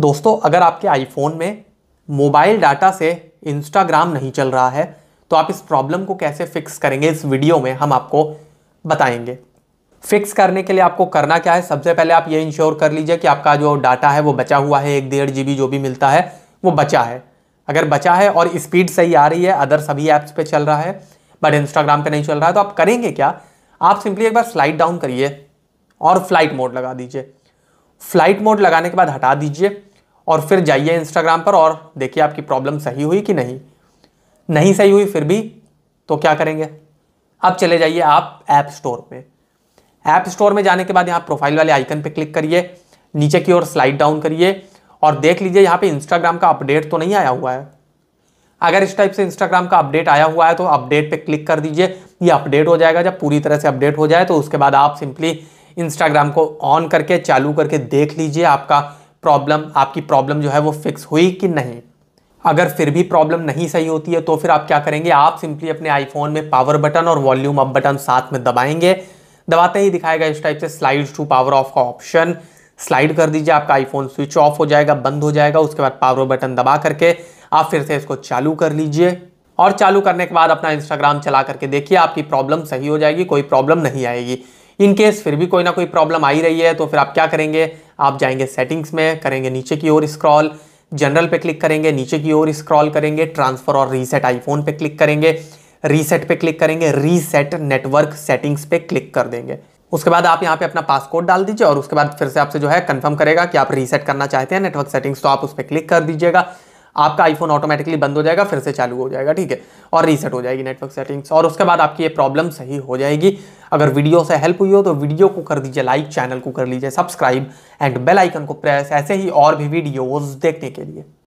दोस्तों अगर आपके आईफोन में मोबाइल डाटा से इंस्टाग्राम नहीं चल रहा है तो आप इस प्रॉब्लम को कैसे फिक्स करेंगे इस वीडियो में हम आपको बताएंगे फिक्स करने के लिए आपको करना क्या है सबसे पहले आप ये इंश्योर कर लीजिए कि आपका जो डाटा है वो बचा हुआ है एक डेढ़ जी जो भी मिलता है वो बचा है अगर बचा है और स्पीड सही आ रही है अदर सभी ऐप्स पर चल रहा है बट इंस्टाग्राम पर नहीं चल रहा है तो आप करेंगे क्या आप सिंपली एक बार स्लाइड डाउन करिए और फ्लाइट मोड लगा दीजिए फ्लाइट मोड लगाने के बाद हटा दीजिए और फिर जाइए इंस्टाग्राम पर और देखिए आपकी प्रॉब्लम सही हुई कि नहीं नहीं सही हुई फिर भी तो क्या करेंगे अब चले जाइए आप ऐप स्टोर में ऐप स्टोर में जाने के बाद यहाँ प्रोफाइल वाले आइकन पर क्लिक करिए नीचे की ओर स्लाइड डाउन करिए और देख लीजिए यहाँ पे इंस्टाग्राम का अपडेट तो नहीं आया हुआ है अगर इस टाइप से इंस्टाग्राम का अपडेट आया हुआ है तो अपडेट पे क्लिक कर दीजिए ये अपडेट हो जाएगा जब पूरी तरह से अपडेट हो जाए तो उसके बाद आप सिंपली इंस्टाग्राम को ऑन करके चालू करके देख लीजिए आपका प्रॉब्लम आपकी प्रॉब्लम जो है वो फिक्स हुई कि नहीं अगर फिर भी प्रॉब्लम नहीं सही होती है तो फिर आप क्या करेंगे आप सिंपली अपने आईफोन में पावर बटन और वॉल्यूम अप बटन साथ में दबाएंगे दबाते ही दिखाएगा इस टाइप से स्लाइड टू पावर ऑफ का ऑप्शन स्लाइड कर दीजिए आपका आईफोन स्विच ऑफ हो जाएगा बंद हो जाएगा उसके बाद पावर बटन दबा करके आप फिर से इसको चालू कर लीजिए और चालू करने के बाद अपना इंस्टाग्राम चला करके देखिए आपकी प्रॉब्लम सही हो जाएगी कोई प्रॉब्लम नहीं आएगी इनकेस फिर भी कोई ना कोई प्रॉब्लम आ ही रही है तो फिर आप क्या करेंगे आप जाएंगे सेटिंग्स में करेंगे नीचे की ओर स्क्रॉल जनरल पे क्लिक करेंगे नीचे की ओर स्क्रॉल करेंगे ट्रांसफर और रीसेट आईफोन पे क्लिक करेंगे रीसेट पे क्लिक करेंगे रीसेट नेटवर्क सेटिंग्स पे क्लिक कर देंगे उसके बाद आप यहाँ पे अपना पासकोड डाल दीजिए और उसके बाद फिर से आपसे जो है कंफर्म करेगा कि आप रीसेट करना चाहते हैं नेटवर्क सेटिंग्स तो आप उस पर क्लिक कर दीजिएगा आपका आईफोन ऑटोमेटिकली बंद हो जाएगा फिर से चालू हो जाएगा ठीक है और रीसेट हो जाएगी नेटवर्क सेटिंग्स और उसके बाद आपकी ये प्रॉब्लम सही हो जाएगी अगर वीडियो से हेल्प हुई हो तो वीडियो को कर दीजिए लाइक चैनल को कर लीजिए सब्सक्राइब एंड बेल आइकन को प्रेस ऐसे ही और भी वीडियोस देखने के लिए